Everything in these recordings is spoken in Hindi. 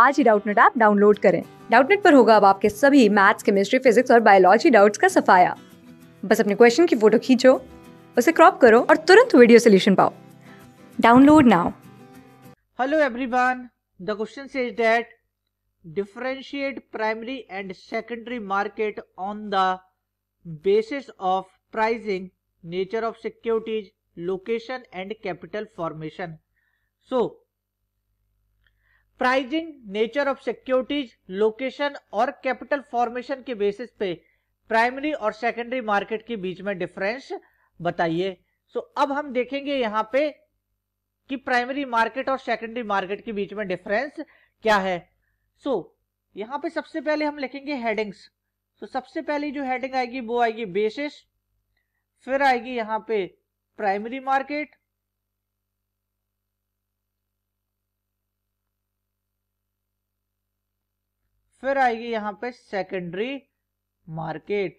आज ही डाउटनेट ऐप डाउनलोड करें डाउटनेट पर होगा अब आपके सभी मैथ्स केमिस्ट्री फिजिक्स और बायोलॉजी डाउट्स का सफाया बस अपने क्वेश्चन की फोटो खींचो उसे क्रॉप करो और तुरंत वीडियो सोल्यूशन पाओ download now hello everyone the question is that differentiate primary and secondary market on the basis of pricing, nature of securities location and capital formation so pricing nature of securities location और कैपिटल फॉर्मेशन के बेसिस पे प्राइमरी और सेकेंडरी मार्केट के बीच में डिफरेंस बताइए सो so, अब हम देखेंगे यहाँ पे कि प्राइमरी मार्केट और सेकेंडरी मार्केट के बीच में डिफरेंस क्या है सो so, यहाँ पे सबसे पहले हम लिखेंगे हेडिंग्स तो so, सबसे पहले जो हेडिंग आएगी वो आएगी बेसिस फिर आएगी यहाँ पे प्राइमरी मार्केट फिर आएगी यहां पे सेकेंडरी मार्केट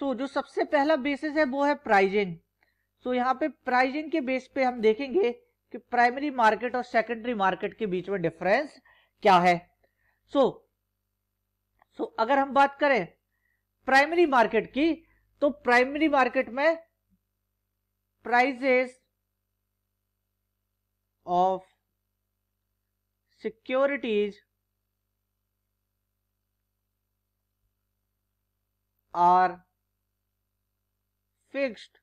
सो जो सबसे पहला बेसिस है वो है प्राइजिंग सो यहां यहाँ पे प्राइजिंग के बेस पे हम देखेंगे कि प्राइमरी मार्केट और सेकेंडरी मार्केट के बीच में डिफरेंस क्या है सो so, सो so, अगर हम बात करें प्राइमरी मार्केट की तो प्राइमरी मार्केट में prices of securities are fixed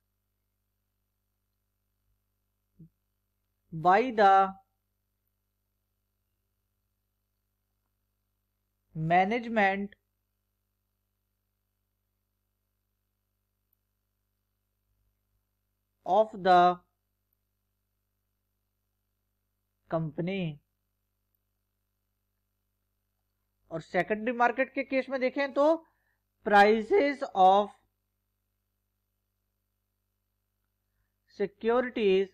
by the management of the company और सेकेंडरी मार्केट के केस में देखें तो prices of securities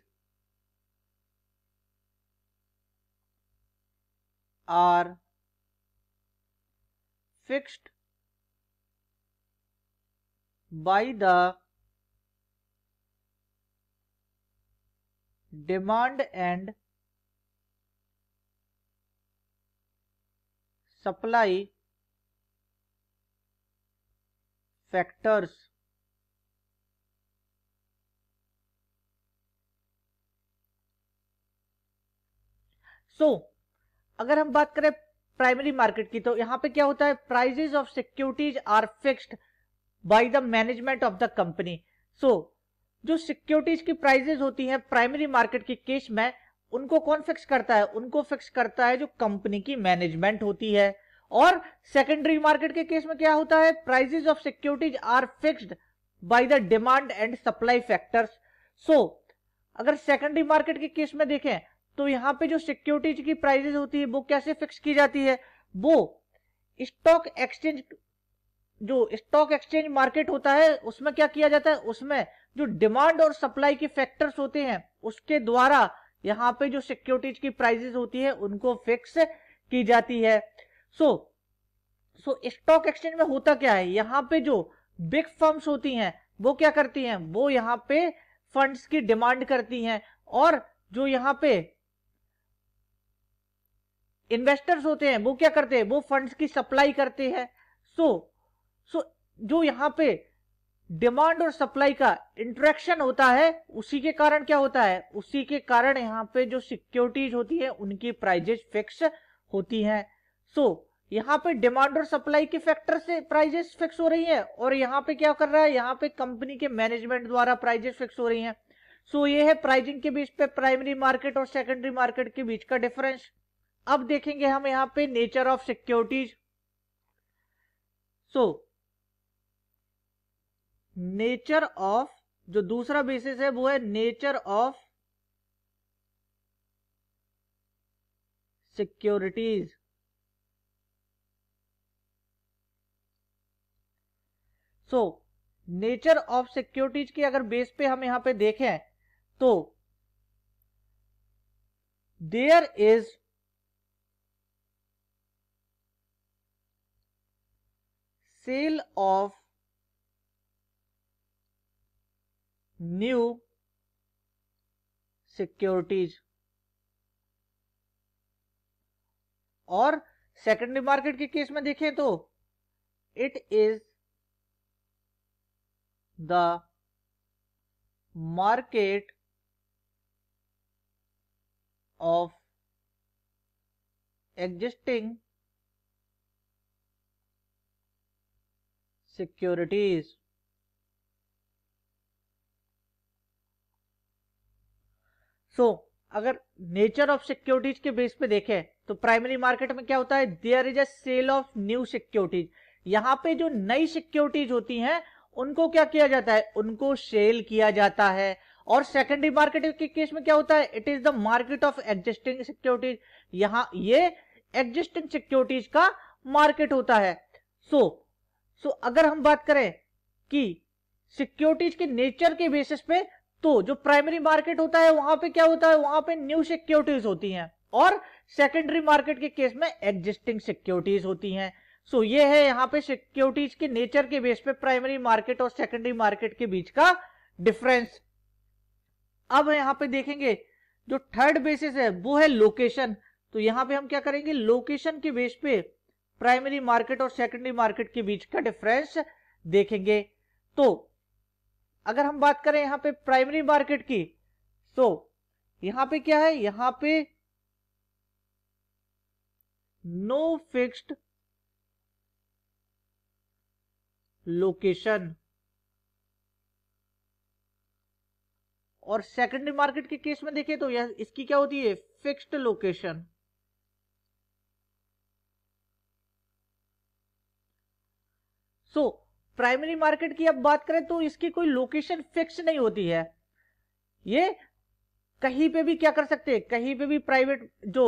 are fixed by the demand and supply factors so so, अगर हम बात करें प्राइमरी मार्केट की तो यहां पे क्या होता है prices of securities are fixed by the management of the company so जो सिक्योरिटीज की प्राइजेस होती हैं प्राइमरी मार्केट के केस में उनको कौन फिक्स करता है उनको फिक्स करता है जो कंपनी की मैनेजमेंट होती है और सेकेंडरी मार्केट के केस में क्या होता है prices of securities are fixed by the demand and supply factors so अगर सेकेंडरी मार्केट के केस में देखें तो यहां पे जो सिक्योरिटीज की प्राइजेज होती है वो कैसे फिक्स की जाती है वो स्टॉक एक्सचेंज जो स्टॉक एक्सचेंज मार्केट होता है उसमें क्या किया जाता है उसमें जो डिमांड और सप्लाई के फैक्टर्स होते हैं उसके द्वारा यहाँ पे जो सिक्योरिटीज की प्राइजेस होती है उनको फिक्स की जाती है सो सो स्टॉक एक्सचेंज में होता क्या है यहाँ पे जो बिग फर्म्स होती हैं वो क्या करती हैं वो यहाँ पे फंड्स की डिमांड करती हैं और जो यहाँ पे इन्वेस्टर्स होते हैं वो क्या करते हैं वो फंड्स की सप्लाई करते हैं सो सो जो यहाँ पे डिमांड और सप्लाई का इंट्रैक्शन होता है उसी के कारण क्या होता है उसी के कारण यहाँ पे जो सिक्योरिटीज होती है उनकी प्राइजेस फिक्स होती हैं सो so, यहाँ पे डिमांड और सप्लाई के फैक्टर से प्राइजेस फिक्स हो रही है और यहाँ पे क्या कर रहा है यहाँ पे कंपनी के मैनेजमेंट द्वारा प्राइजेस फिक्स हो रही है सो so, ये है प्राइजिंग के बीच पे प्राइमरी मार्केट और सेकेंडरी मार्केट के बीच का डिफरेंस अब देखेंगे हम यहाँ पे nature of securities so nature of जो दूसरा बेसिस है वो है nature of securities so nature of securities की अगर बेस पे हम यहां पे देखें तो there is sale of new securities और सेकेंडरी मार्केट के केस में देखें तो it is the market of existing securities so so, अगर नेचर ऑफ सिक्योरिटीज के बेस पे देखें तो प्राइमरी मार्केट में क्या होता है there is a sale of new securities यहाँ पे जो नई सिक्योरिटीज होती हैं उनको क्या किया जाता है उनको सेल किया जाता है और सेकेंडरी मार्केट के केस में क्या होता है it is the market of existing securities यहाँ ये एग्जिस्टिंग सिक्योरिटीज का मार्केट होता है सो so, सो so अगर हम बात करें कि सिक्योरिटीज के नेचर के बेसिस पे तो जो प्राइमरी मार्केट होता है वहां पे क्या होता है वहां पे न्यू सिक्योरिटीज होती हैं और सेकेंडरी मार्केट के केस में एग्जिस्टिंग सिक्योरिटीज होती हैं सो ये है यहाँ पे सिक्योरिटीज के नेचर के बेस पे प्राइमरी मार्केट और सेकेंडरी मार्केट के बीच का डिफरेंस अब यहाँ पे देखेंगे जो थर्ड बेसिस है वो है लोकेशन तो यहाँ पे हम क्या करेंगे लोकेशन के बेस पे प्राइमरी मार्केट और सेकेंडरी मार्केट के बीच का डिफरेंस देखेंगे तो अगर हम बात करें यहां पे प्राइमरी मार्केट की तो यहां पे क्या है यहां पे नो फिक्स्ड लोकेशन और सेकेंडरी मार्केट के केस में देखें तो यह इसकी क्या होती है fixed location so so, primary market की अब बात करें तो इसकी कोई लोकेशन फिक्स नहीं होती है ये कहीं पे भी क्या कर सकते हैं कहीं पे भी प्राइवेट जो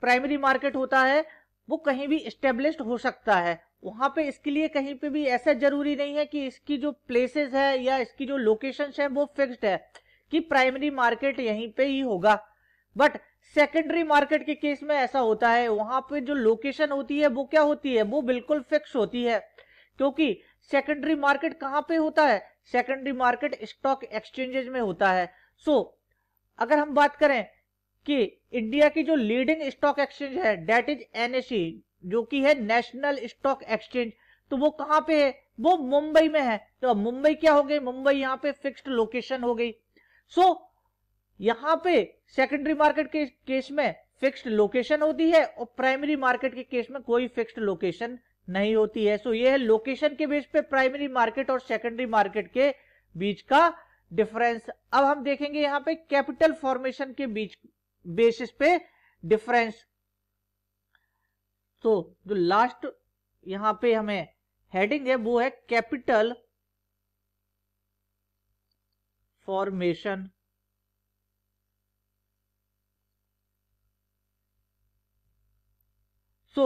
प्राइमरी मार्केट होता है वो कहीं भी स्टेब्लिश हो सकता है वहां पे इसके लिए कहीं पे भी ऐसा जरूरी नहीं है कि इसकी जो प्लेसेस है या इसकी जो लोकेशन है वो फिक्स्ड है कि प्राइमरी मार्केट यहीं पे ही होगा बट सेकेंडरी मार्केट के केस में ऐसा होता है वहां पे जो लोकेशन होती है वो क्या होती है वो बिल्कुल फिक्स होती है क्योंकि सेकेंडरी मार्केट कहाँ पे होता है सेकेंडरी मार्केट स्टॉक एक्सचेंजेस में होता है सो so, अगर हम बात करें कि इंडिया की जो लीडिंग स्टॉक एक्सचेंज है डेट इज एनएसई जो कि है नेशनल स्टॉक एक्सचेंज तो वो कहाँ पे है वो मुंबई में है तो अब मुंबई क्या हो गई मुंबई यहाँ पे फिक्स्ड लोकेशन हो गई सो so, यहाँ पे सेकेंडरी मार्केट के केस में फिक्स्ड लोकेशन होती है और प्राइमरी मार्केट के केस में कोई फिक्स्ड लोकेशन नहीं होती है सो ये है लोकेशन के बेस पे प्राइमरी मार्केट और सेकेंडरी मार्केट के बीच का डिफरेंस अब हम देखेंगे यहां पे कैपिटल फॉर्मेशन के बीच बेसिस पे डिफरेंस तो जो लास्ट यहां पे हमें हेडिंग है वो है कैपिटल फॉर्मेशन सो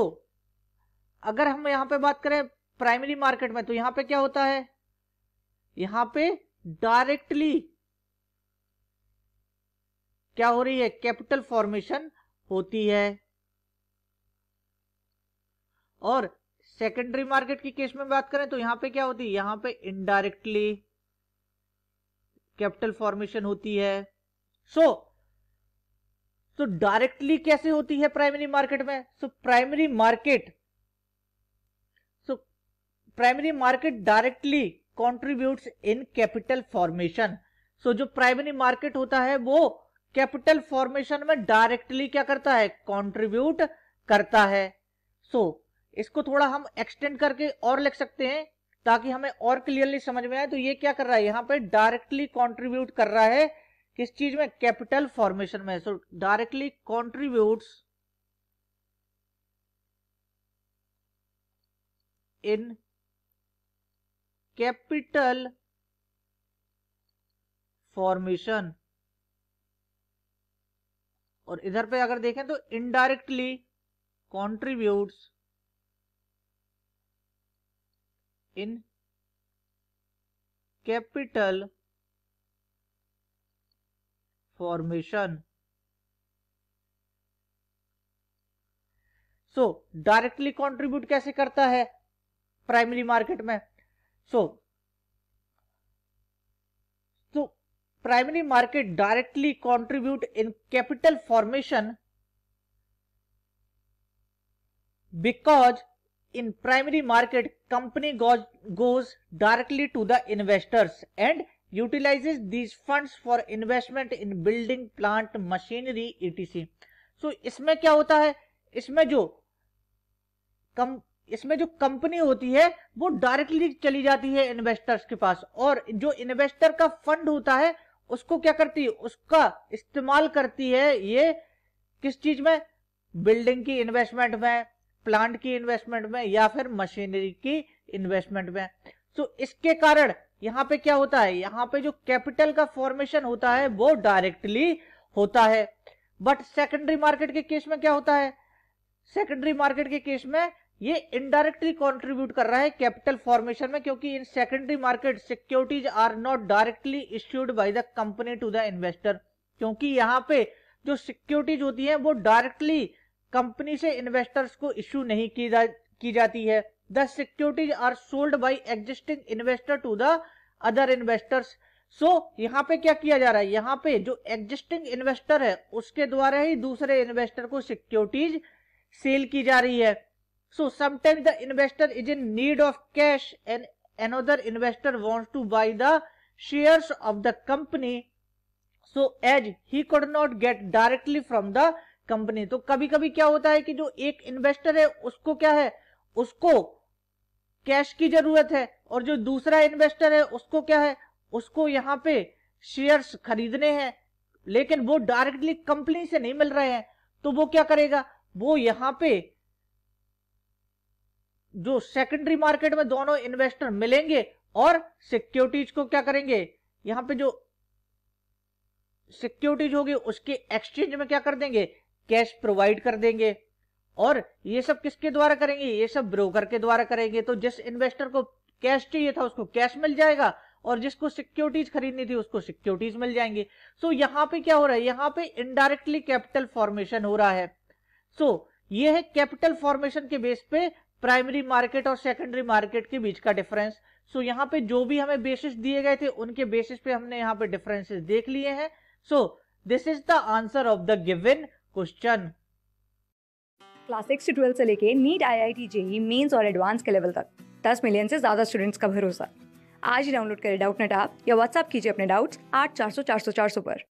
अगर हम यहां पे बात करें प्राइमरी मार्केट में तो यहां पे क्या होता है यहां पे डायरेक्टली क्या हो रही है कैपिटल फॉर्मेशन होती है और सेकेंडरी मार्केट की केस में बात करें तो यहां पे क्या होती है यहां पे इनडायरेक्टली कैपिटल फॉर्मेशन होती है सो so, तो डायरेक्टली कैसे होती है प्राइमरी मार्केट में so primary market primary market directly contribute in capital formation so जो प्राइमरी मार्केट होता है वो कैपिटल फॉर्मेशन में डायरेक्टली क्या करता है कॉन्ट्रीब्यूट करता है सो so, इसको थोड़ा हम एक्सटेंड करके और लिख सकते हैं ताकि हमें और क्लियरली समझ में आए तो ये क्या कर रहा है यहाँ पे डायरेक्टली कॉन्ट्रीब्यूट कर रहा है किस चीज में कैपिटल फॉर्मेशन में so directly contribute in capital formation और इधर पे अगर देखें तो indirectly contributes in capital formation so directly contribute कैसे करता है प्राइमरी मार्केट में So, so primary market directly contribute in capital formation because in primary market company goes, goes directly to the investors and utilizes these funds for investment in building plant machinery etc. So so, इसमें क्या होता है इसमें जो कम इसमें जो कंपनी होती है वो डायरेक्टली चली जाती है इन्वेस्टर्स के पास और जो इन्वेस्टर का फंड होता है उसको क्या करती है उसका इस्तेमाल करती है ये किस चीज में बिल्डिंग की इन्वेस्टमेंट में प्लांट की इन्वेस्टमेंट में या फिर मशीनरी की इन्वेस्टमेंट में तो इसके कारण यहाँ पे क्या होता है यहाँ पे जो कैपिटल का फॉर्मेशन होता है वो डायरेक्टली होता है बट सेकेंडरी मार्केट के केस में क्या होता है सेकेंडरी मार्केट के केस में ये इनडायरेक्टली कंट्रीब्यूट कर रहा है कैपिटल फॉर्मेशन में क्योंकि in secondary market securities are not directly issued by the company to the investor क्योंकि यहाँ पे जो सिक्योरिटीज होती है वो डायरेक्टली कंपनी से इन्वेस्टर्स को इश्यू नहीं की, जा, की जाती है the securities are sold by existing investor to the other investors so यहाँ पे क्या किया जा रहा है यहाँ पे जो एग्जिस्टिंग इन्वेस्टर है उसके द्वारा ही दूसरे इन्वेस्टर को सिक्योरिटीज सेल की जा रही है So sometimes the investor is in need of cash and another investor wants to buy the shares of the company. So as he could not get directly from the company. to kabhi kabhi kya hota hai ki jo ek investor hai usko kya hai usko cash की जरूरत है और जो दूसरा इन्वेस्टर है उसको क्या है उसको यहाँ पे शेयर्स खरीदने हैं लेकिन वो डायरेक्टली कंपनी से नहीं मिल रहे हैं तो वो क्या करेगा वो यहाँ पे जो सेकेंडरी मार्केट में दोनों इन्वेस्टर मिलेंगे और सिक्योरिटीज को क्या करेंगे यहां पे जो सिक्योरिटीज होगी उसके एक्सचेंज में क्या कर देंगे कैश प्रोवाइड कर देंगे और ये सब किसके द्वारा करेंगे ये सब ब्रोकर के द्वारा करेंगे तो जिस इन्वेस्टर को कैश चाहिए था उसको कैश मिल जाएगा और जिसको सिक्योरिटीज खरीदनी थी उसको सिक्योरिटीज मिल जाएंगे सो so, यहाँ पे क्या हो रहा है यहाँ पे इनडायरेक्टली कैपिटल फॉर्मेशन हो रहा है सो so, ये है कैपिटल फॉर्मेशन के बेस पे प्राइमरी मार्केट और सेकेंडरी मार्केट के बीच का डिफरेंस सो so, यहाँ पे जो भी हमें बेसिस दिए गए थे उनके बेसिस पे हमने यहाँ पे डिफरेंसेस देख लिए हैं so this is the answer of the given question class six twelfth से लेके NEET I I T JEE mains और एडवांस के लेवल तक दस मिलियन से ज्यादा स्टूडेंट्स का भरोसा आज ही डाउनलोड करें डाउट नेट आप या व्हाट्सअप कीजिए अपने डाउट्स आठ चार सौ चार सौ चार सौ पर